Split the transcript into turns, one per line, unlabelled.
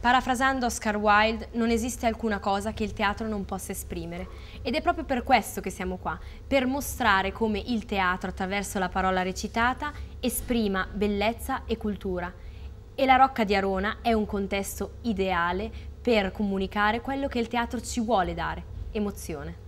Parafrasando Oscar Wilde, non esiste alcuna cosa che il teatro non possa esprimere. Ed è proprio per questo che siamo qua, per mostrare come il teatro, attraverso la parola recitata, esprima bellezza e cultura. E la Rocca di Arona è un contesto ideale per comunicare quello che il teatro ci vuole dare, emozione.